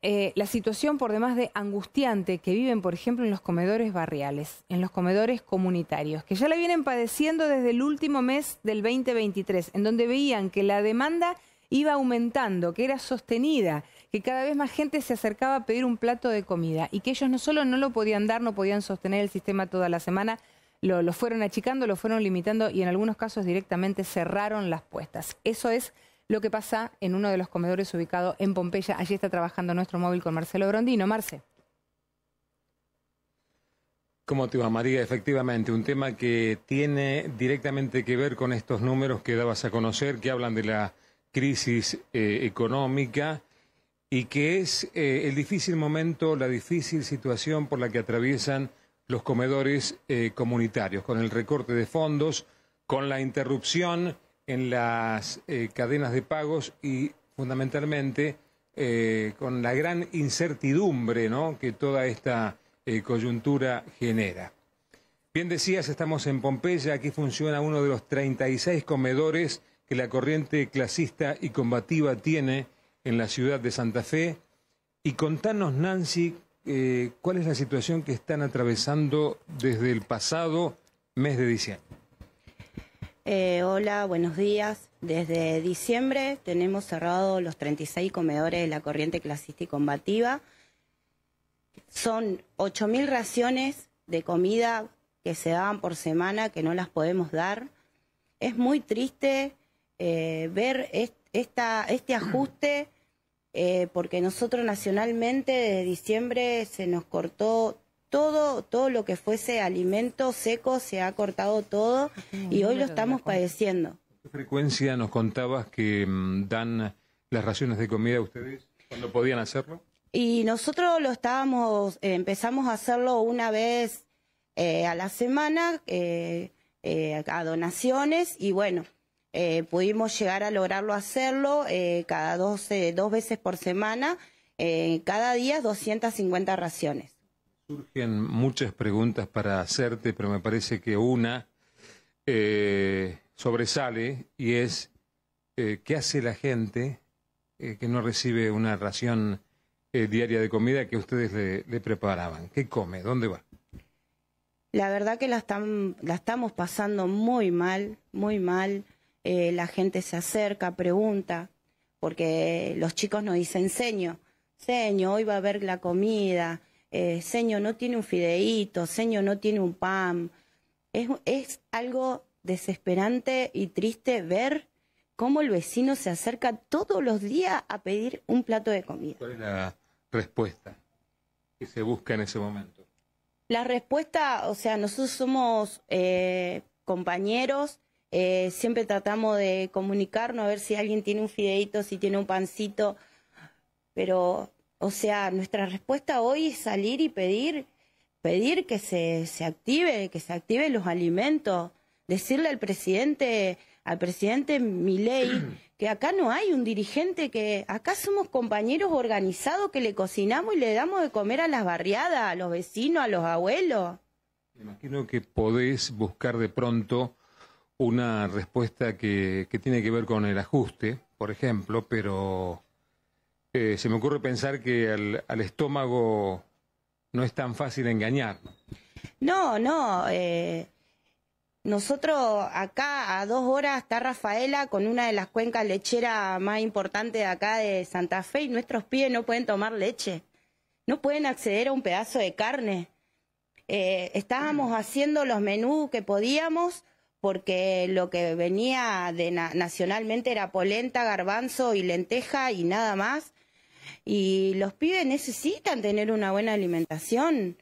Eh, la situación por demás de angustiante que viven, por ejemplo, en los comedores barriales, en los comedores comunitarios, que ya la vienen padeciendo desde el último mes del 2023, en donde veían que la demanda iba aumentando, que era sostenida, que cada vez más gente se acercaba a pedir un plato de comida y que ellos no solo no lo podían dar, no podían sostener el sistema toda la semana, lo, lo fueron achicando, lo fueron limitando y en algunos casos directamente cerraron las puestas. Eso es lo que pasa en uno de los comedores ubicado en Pompeya. Allí está trabajando nuestro móvil con Marcelo Brondino. Marce. ¿Cómo te va, María? Efectivamente, un tema que tiene directamente que ver con estos números que dabas a conocer, que hablan de la crisis eh, económica y que es eh, el difícil momento, la difícil situación por la que atraviesan los comedores eh, comunitarios, con el recorte de fondos, con la interrupción en las eh, cadenas de pagos y fundamentalmente eh, con la gran incertidumbre que toda esta eh, coyuntura genera. Bien decías, estamos en Pompeya, aquí funciona uno de los 36 comedores que la corriente clasista y combativa tiene en la ciudad de Santa Fe. Y contanos, Nancy, cuál es la situación que están atravesando desde el pasado mes de diciembre. Eh, hola, buenos días. Desde diciembre tenemos cerrado los 36 comedores de la corriente clasista y combativa. Son 8.000 raciones de comida que se daban por semana que no las podemos dar. Es muy triste eh, ver este ajuste eh, porque nosotros nacionalmente desde diciembre se nos cortó todo, todo lo que fuese alimento seco, se ha cortado todo y hoy lo estamos padeciendo. ¿Qué frecuencia nos contabas que mm, dan las raciones de comida a ustedes cuando podían hacerlo? Y nosotros lo estábamos, eh, empezamos a hacerlo una vez eh, a la semana, eh, a donaciones y bueno, pudimos llegar a lograrlo hacerlo cada dos veces por semana, cada día 250 raciones. Surgen muchas preguntas para hacerte, pero me parece que una eh, sobresale y es eh, qué hace la gente eh, que no recibe una ración diaria de comida que ustedes le, preparaban. ¿Qué come? ¿Dónde va? La verdad que la, la estamos pasando muy mal, muy mal. la gente se acerca, pregunta, porque los chicos nos dicen, seño, seño, hoy va a haber la comida, eh, no tiene un fideíto, seño no tiene un pan. Es, es algo desesperante y triste ver cómo el vecino se acerca todos los días a pedir un plato de comida. ¿Cuál es la respuesta que se busca en ese momento? La respuesta, o sea, nosotros somos eh, compañeros, eh, siempre tratamos de comunicarnos, a ver si alguien tiene un fideito, si tiene un pancito, pero o sea, nuestra respuesta hoy es salir y pedir, pedir que se, se active, que se activen los alimentos, decirle al presidente, al presidente Milei, que acá no hay un dirigente que, acá somos compañeros organizados que le cocinamos y le damos de comer a las barriadas, a los vecinos, a los abuelos. Me Imagino que podés buscar de pronto una respuesta que tiene que ver con el ajuste, por ejemplo, pero eh, se me ocurre pensar que al, estómago no es tan fácil engañar. No, no. Eh, nosotros acá a dos horas está Rafaela con una de las cuencas lecheras más importantes de acá de Santa Fe y nuestros pies no pueden tomar leche. No pueden acceder a un pedazo de carne. Eh, estábamos haciendo los menús que podíamos porque lo que venía de nacionalmente era polenta, garbanzo y lenteja y nada más. Y los pibes necesitan tener una buena alimentación,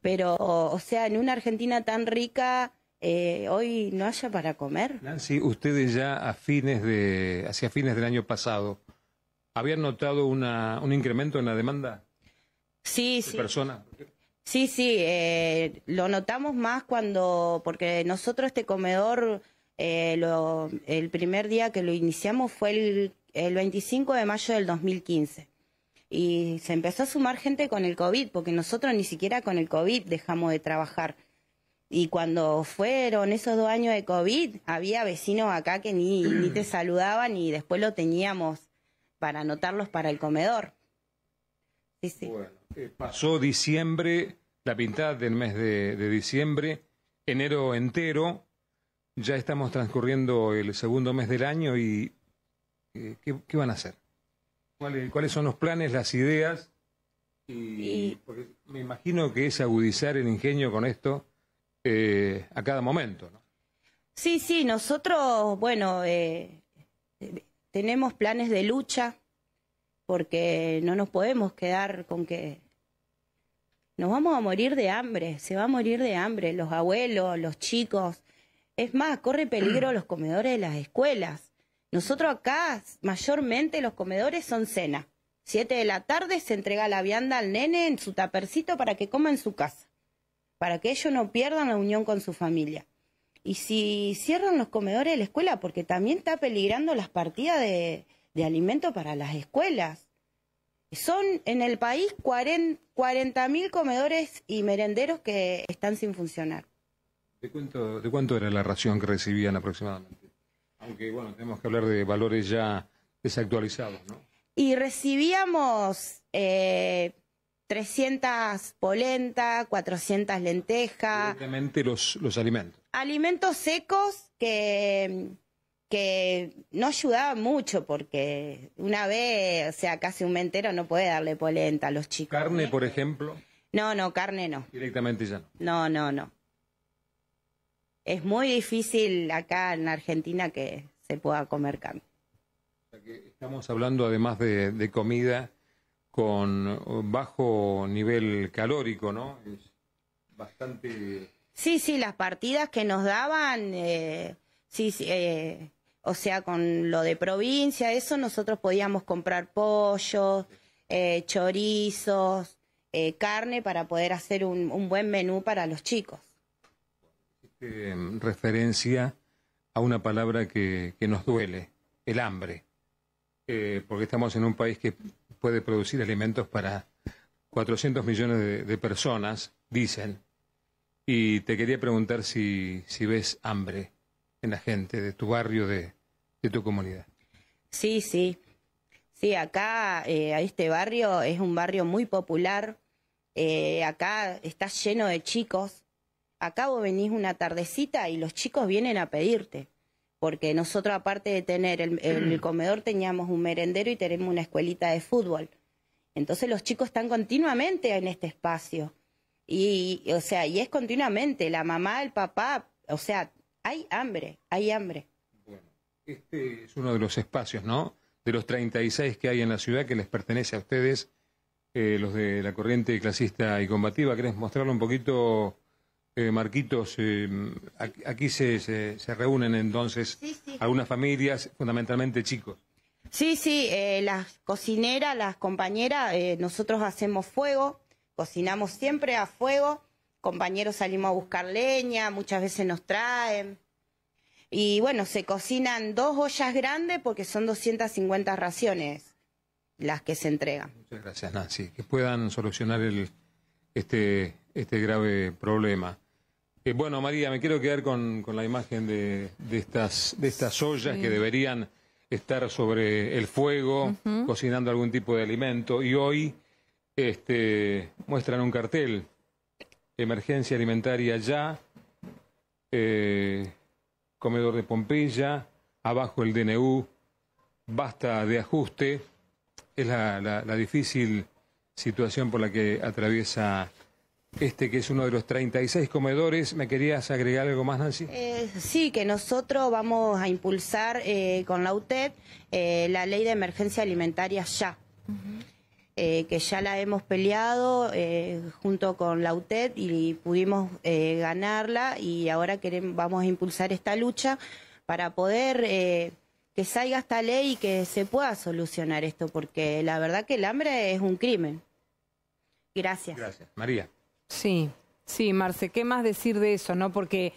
pero, o sea, en una Argentina tan rica, eh, hoy no haya para comer. Nancy, ustedes ya a fines de, hacia fines del año pasado, ¿habían notado una, un incremento en la demanda? Sí, de sí. Personas. Sí, sí, eh, lo notamos más cuando, porque nosotros este comedor, eh, el primer día que lo iniciamos fue el, el 25 de mayo del 2015 y se empezó a sumar gente con el COVID, porque nosotros ni siquiera con el COVID dejamos de trabajar. Y cuando fueron esos dos años de COVID, había vecinos acá que ni, ni te saludaban y después lo teníamos para anotarlos para el comedor. Sí, sí. Eh, pasó diciembre, la pintada del mes de, diciembre, enero entero, ya estamos transcurriendo el segundo mes del año y eh, ¿qué, van a hacer? ¿Cuáles, son los planes, las ideas? Y, me imagino que es agudizar el ingenio con esto eh, a cada momento, Sí, sí, nosotros, bueno, eh, tenemos planes de lucha porque no nos podemos quedar con que nos vamos a morir de hambre, se va a morir de hambre los abuelos, los chicos. Es más, corre peligro los comedores de las escuelas. Nosotros acá, mayormente los comedores son cena. Siete de la tarde se entrega la vianda al nene en su tapercito para que coma en su casa, para que ellos no pierdan la unión con su familia. Y si cierran los comedores de la escuela, porque también está peligrando las partidas de, de alimento para las escuelas. Son en el país 40.000 comedores y merenderos que están sin funcionar. ¿De cuánto era la ración que recibían aproximadamente? Aunque bueno, tenemos que hablar de valores ya desactualizados, ¿no? Y recibíamos eh, 300 polenta, 400 lentejas. ¿Directamente los, alimentos. Alimentos secos que, que no ayudaban mucho porque una vez, o sea, casi un mentero no puede darle polenta a los chicos. ¿Carne, ¿eh? por ejemplo? No, no, carne no. Directamente ya no. No, no, no es muy difícil acá en Argentina que se pueda comer carne. Estamos hablando además de, comida con bajo nivel calórico, ¿no? bastante. Sí, sí, las partidas que nos daban, eh, sí, eh, o sea, con lo de provincia, eso nosotros podíamos comprar pollos, eh, chorizos, carne para poder hacer un buen menú para los chicos eh, referencia a una palabra que, nos duele, el hambre, eh, porque estamos en un país que puede producir alimentos para 400 millones de, personas, dicen, y te quería preguntar si, si ves hambre en la gente de tu barrio, de, tu comunidad. Sí, sí. Sí, acá eh, a este barrio es un barrio muy popular. Eh, acá está lleno de chicos acabo venís una tardecita y los chicos vienen a pedirte. Porque nosotros, aparte de tener el, el mm. comedor, teníamos un merendero y tenemos una escuelita de fútbol. Entonces los chicos están continuamente en este espacio. Y, o sea, y es continuamente, la mamá, el papá, o sea, hay hambre, hay hambre. Bueno, este es uno de los espacios, ¿no? De los 36 que hay en la ciudad que les pertenece a ustedes, eh, los de la corriente clasista y combativa. ¿Querés mostrarlo un poquito, eh, Marquitos, eh, aquí se, reúnen entonces algunas familias, fundamentalmente chicos. Sí, sí, eh, las cocineras, las compañeras, nosotros hacemos fuego, cocinamos siempre a fuego, compañeros salimos a buscar leña, muchas veces nos traen. Y bueno, se cocinan dos ollas grandes porque son 250 raciones las que se entregan. Muchas gracias, Nancy. Que puedan solucionar el, este, este grave problema. Eh, bueno, María, me quiero quedar con, la imagen de, estas, ollas que deberían estar sobre el fuego, cocinando algún tipo de alimento, y hoy este, muestran un cartel, emergencia alimentaria ya, eh, comedor de Pompeya, abajo el DNU, basta de ajuste, es la difícil situación por la que atraviesa este que es uno de los 36 comedores. ¿Me querías agregar algo más, Nancy? Eh, sí, que nosotros vamos a impulsar eh, con la UTED eh, la ley de emergencia alimentaria ya. que ya la hemos peleado junto con la UTED y pudimos ganarla y ahora queremos, vamos a impulsar esta lucha para poder que salga esta ley y que se pueda solucionar esto, porque la verdad que el hambre es un crimen. Gracias. Gracias. María. Sí, sí, Marce, ¿qué más decir de eso? no? Porque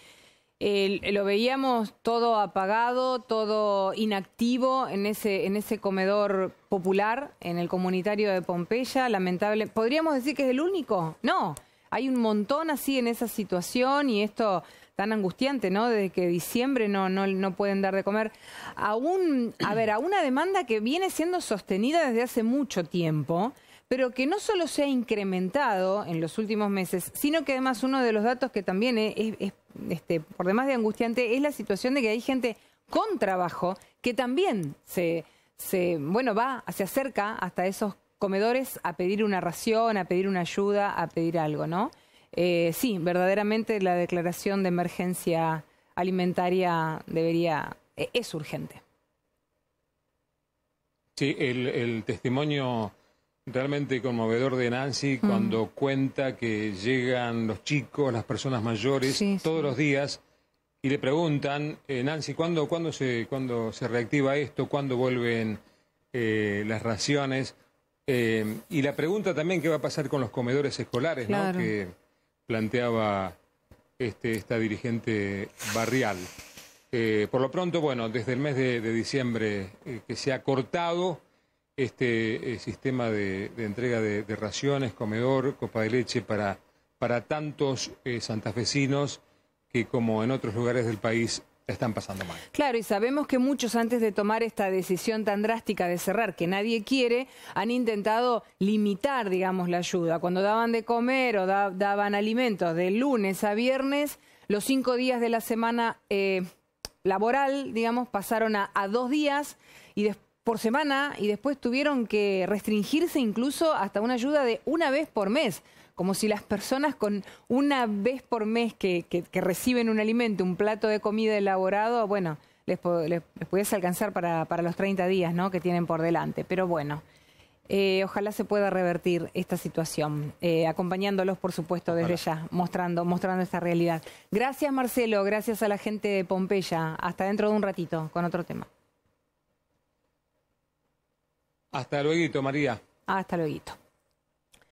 lo veíamos todo apagado, todo inactivo en ese, en ese comedor popular, en el comunitario de Pompeya, lamentable. ¿Podríamos decir que es el único? No, hay un montón así en esa situación y esto tan angustiante, ¿no? Desde que diciembre no, no, no pueden dar de comer. A, un, a ver, a una demanda que viene siendo sostenida desde hace mucho tiempo pero que no solo se ha incrementado en los últimos meses, sino que además uno de los datos que también es, este, por demás de angustiante es la situación de que hay gente con trabajo que también se, bueno, va, se acerca hasta esos comedores a pedir una ración, a pedir una ayuda, a pedir algo, ¿no? Eh, sí, verdaderamente la declaración de emergencia alimentaria debería, e, es urgente. Sí, el testimonio Realmente conmovedor de Nancy mm. cuando cuenta que llegan los chicos, las personas mayores, todos los días y le preguntan, eh, Nancy, ¿cuándo, cuándo, se, ¿cuándo se reactiva esto? ¿Cuándo vuelven eh, las raciones? Eh, y la pregunta también, ¿qué va a pasar con los comedores escolares? Que planteaba este, esta dirigente barrial. por lo pronto, bueno, desde el mes de diciembre que se ha cortado este eh, sistema de, entrega de, raciones, comedor, copa de leche para, para tantos eh, santafesinos que como en otros lugares del país están pasando mal. Claro, y sabemos que muchos antes de tomar esta decisión tan drástica de cerrar, que nadie quiere, han intentado limitar, digamos, la ayuda. Cuando daban de comer o daban alimentos de lunes a viernes, los cinco días de la semana eh, laboral, digamos, pasaron a, a dos días y después por semana y después tuvieron que restringirse incluso hasta una ayuda de una vez por mes, como si las personas con una vez por mes que, que, reciben un alimento, un plato de comida elaborado, bueno, les, pudiese alcanzar para, para, los 30 días ¿no? que tienen por delante. Pero bueno, eh, ojalá se pueda revertir esta situación, eh, acompañándolos, por supuesto, desde ya, mostrando, mostrando esta realidad. Gracias, Marcelo, gracias a la gente de Pompeya. Hasta dentro de un ratito con otro tema. Hasta luego, María. Hasta luego.